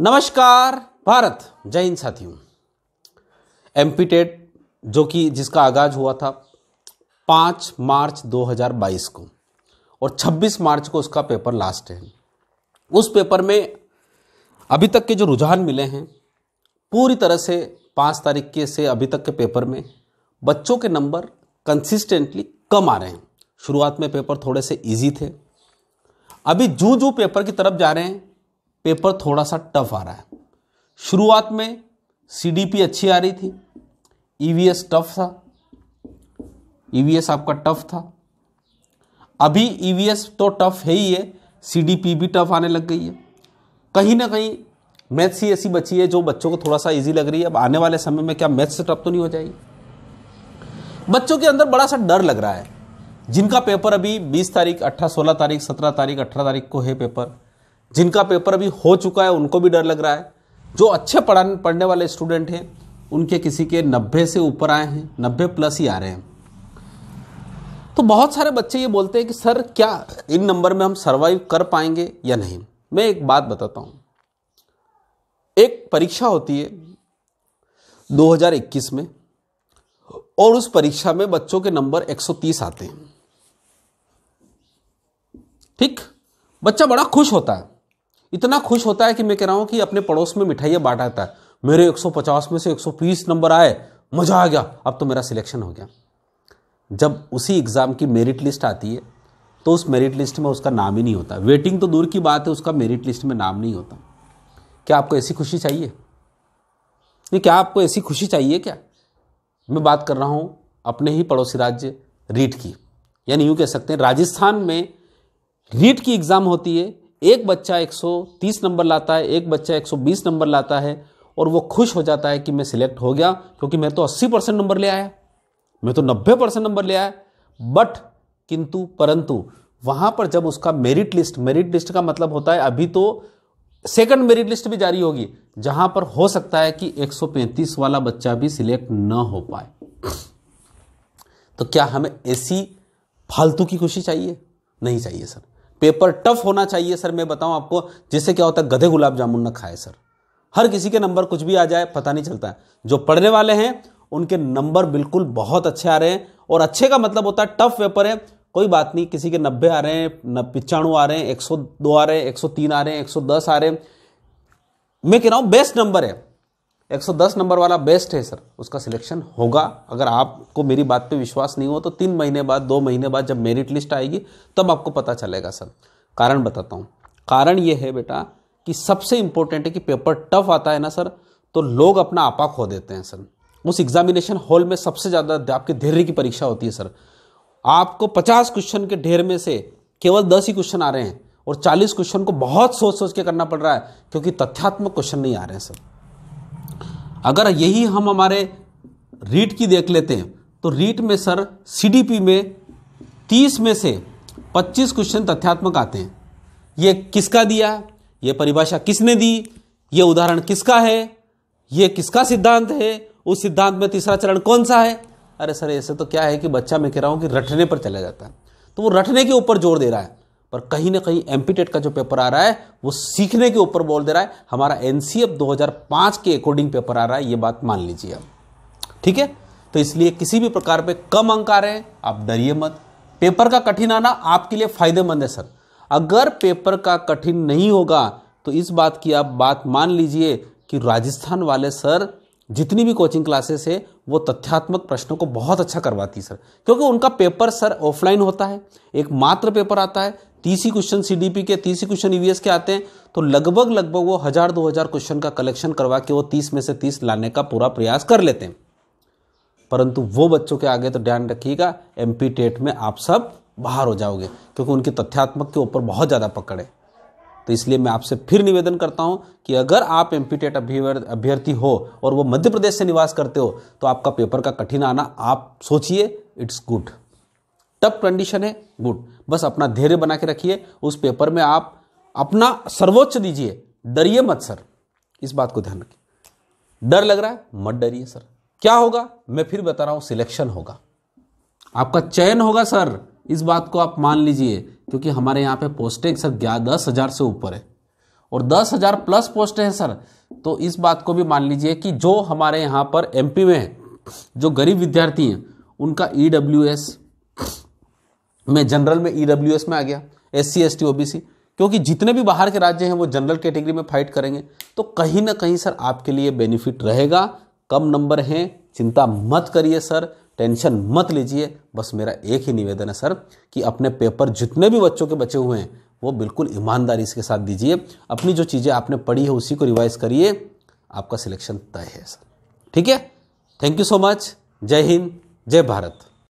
नमस्कार भारत जय हिंद साथियों एम्पीटेड जो कि जिसका आगाज हुआ था 5 मार्च 2022 को और 26 मार्च को उसका पेपर लास्ट है उस पेपर में अभी तक के जो रुझान मिले हैं पूरी तरह से पाँच तारीख के से अभी तक के पेपर में बच्चों के नंबर कंसिस्टेंटली कम आ रहे हैं शुरुआत में पेपर थोड़े से इजी थे अभी जू जू पेपर की तरफ जा रहे हैं पेपर थोड़ा सा टफ आ रहा है शुरुआत में सीडीपी अच्छी आ रही थी ईवीएस e टफ था ईवीएस e आपका टफ था अभी ईवीएस e तो टफ है ही है सीडीपी भी टफ आने लग गई है कहीं ना कहीं मैथ्स ही ऐसी बची है जो बच्चों को थोड़ा सा इजी लग रही है अब आने वाले समय में क्या मैथ्स से टफ तो नहीं हो जाएगी बच्चों के अंदर बड़ा सा डर लग रहा है जिनका पेपर अभी 20 तारीख 18 16 तारीख 17 तारीख 18 तारीख को है पेपर जिनका पेपर अभी हो चुका है उनको भी डर लग रहा है जो अच्छे पढ़ा पढ़ने वाले स्टूडेंट हैं उनके किसी के नब्बे से ऊपर आए हैं नब्बे प्लस ही आ रहे हैं तो बहुत सारे बच्चे ये बोलते हैं कि सर क्या इन नंबर में हम सर्वाइव कर पाएंगे या नहीं मैं एक बात बताता हूँ एक परीक्षा होती है 2021 में और उस परीक्षा में बच्चों के नंबर 130 आते हैं ठीक बच्चा बड़ा खुश होता है इतना खुश होता है कि मैं कह रहा हूँ कि अपने पड़ोस में मिठाइयाँ बांटाता है मेरे 150 में से 120 नंबर आए मज़ा आ गया अब तो मेरा सिलेक्शन हो गया जब उसी एग्ज़ाम की मेरिट लिस्ट आती है तो उस मेरिट लिस्ट में उसका नाम ही नहीं होता वेटिंग तो दूर की बात है उसका मेरिट लिस्ट में नाम नहीं होता क्या आपको ऐसी खुशी चाहिए नहीं क्या आपको ऐसी खुशी चाहिए क्या मैं बात कर रहा हूँ अपने ही पड़ोसी राज्य रीट की यानी यूँ कह सकते हैं राजस्थान में रीट की एग्ज़ाम होती है एक बच्चा 130 नंबर लाता है एक बच्चा 120 नंबर लाता है और वो खुश हो जाता है कि मैं सिलेक्ट हो गया क्योंकि मैं तो 80 परसेंट नंबर ले आया मैं तो 90 परसेंट नंबर ले आया बट किंतु परंतु वहाँ पर जब उसका मेरिट लिस्ट मेरिट लिस्ट का मतलब होता है अभी तो सेकंड मेरिट लिस्ट भी जारी होगी जहां पर हो सकता है कि एक वाला बच्चा भी सिलेक्ट न हो पाए तो क्या हमें ऐसी फालतू की खुशी चाहिए नहीं चाहिए सर पेपर टफ होना चाहिए सर मैं बताऊं आपको जिससे क्या होता है गधे गुलाब जामुन ना खाए सर हर किसी के नंबर कुछ भी आ जाए पता नहीं चलता है जो पढ़ने वाले हैं उनके नंबर बिल्कुल बहुत अच्छे आ रहे हैं और अच्छे का मतलब होता है टफ पेपर है कोई बात नहीं किसी के नब्बे आ रहे हैं पिचाणु आ रहे हैं एक सौ दो आ रहे हैं एक सौ तीन आ रहे हैं एक सौ दस आ रहे हैं मैं कह रहा हूँ बेस्ट नंबर है 110 नंबर वाला बेस्ट है सर उसका सिलेक्शन होगा अगर आपको मेरी बात पे विश्वास नहीं हो तो तीन महीने बाद दो महीने बाद जब मेरिट लिस्ट आएगी तब आपको पता चलेगा सर कारण बताता हूँ कारण ये है बेटा कि सबसे इम्पोर्टेंट है कि पेपर टफ आता है ना सर तो लोग अपना आपा खो देते हैं सर उस एग्जामिनेशन हॉल में सबसे ज़्यादा आपके धैर्य की परीक्षा होती है सर आपको पचास क्वेश्चन के ढेर में से केवल दस ही क्वेश्चन आ रहे हैं और चालीस क्वेश्चन को बहुत सोच सोच के करना पड़ रहा है क्योंकि तथ्यात्मक क्वेश्चन नहीं आ रहे हैं सर अगर यही हम हमारे रीट की देख लेते हैं तो रीट में सर सीडीपी में 30 में से 25 क्वेश्चन तथ्यात्मक आते हैं ये किसका दिया ये परिभाषा किसने दी ये उदाहरण किसका है ये किसका सिद्धांत है उस सिद्धांत में तीसरा चरण कौन सा है अरे सर ऐसे तो क्या है कि बच्चा मैं कह रहा हूँ कि रटने पर चला जाता है तो वो रटने के ऊपर जोर दे रहा है पर कहीं ना कहीं एम का जो पेपर आ रहा है वो सीखने के ऊपर बोल दे रहा है हमारा एन 2005 के अकॉर्डिंग पेपर आ रहा है ये बात मान लीजिए अब ठीक है तो इसलिए किसी भी प्रकार पे कम अंक आ रहे हैं आप डरिए मत पेपर का कठिन आना आपके लिए फायदेमंद है सर अगर पेपर का कठिन नहीं होगा तो इस बात की आप बात मान लीजिए कि राजस्थान वाले सर जितनी भी कोचिंग क्लासेस है वो तथ्यात्मक प्रश्नों को बहुत अच्छा करवाती है सर क्योंकि उनका पेपर सर ऑफलाइन होता है एक मात्र पेपर आता है तीस ही क्वेश्चन सीडीपी के तीस ही क्वेश्चन ईवीएस e के आते हैं तो लगभग लगभग वो हज़ार दो हज़ार क्वेश्चन का कलेक्शन करवा के वो तीस में से तीस लाने का पूरा प्रयास कर लेते हैं परंतु वो बच्चों के आगे तो ध्यान रखिएगा एम टेट में आप सब बाहर हो जाओगे क्योंकि उनकी तथ्यात्मक के ऊपर बहुत ज़्यादा पकड़ है तो इसलिए मैं आपसे फिर निवेदन करता हूं कि अगर आप एम पी टेट अभ्यर्थी हो और वो मध्य प्रदेश से निवास करते हो तो आपका पेपर का कठिन आना आप सोचिए इट्स गुड तब कंडीशन है गुड बस अपना धैर्य बना के रखिए उस पेपर में आप अपना सर्वोच्च दीजिए डरिए मत सर इस बात को ध्यान रखिए डर लग रहा है मत डरिए सर क्या होगा मैं फिर बता रहा हूं सिलेक्शन होगा आपका चयन होगा सर इस बात को आप मान लीजिए क्योंकि हमारे यहाँ पे पोस्टें सर ग्यारह दस हज़ार से ऊपर है और दस हज़ार प्लस पोस्टें हैं सर तो इस बात को भी मान लीजिए कि जो हमारे यहाँ पर एमपी में है जो गरीब विद्यार्थी हैं उनका ईडब्ल्यू e एस मैं जनरल में ई डब्ल्यू एस में आ गया S C S T O B C क्योंकि जितने भी बाहर के राज्य हैं वो जनरल कैटेगरी में फाइट करेंगे तो कहीं ना कहीं सर आपके लिए बेनिफिट रहेगा कम नंबर हैं चिंता मत करिए सर टेंशन मत लीजिए बस मेरा एक ही निवेदन है सर कि अपने पेपर जितने भी बच्चों के बचे हुए हैं वो बिल्कुल ईमानदारी के साथ दीजिए अपनी जो चीज़ें आपने पढ़ी है उसी को रिवाइज करिए आपका सिलेक्शन तय है सर ठीक है थैंक यू सो मच जय हिंद जय भारत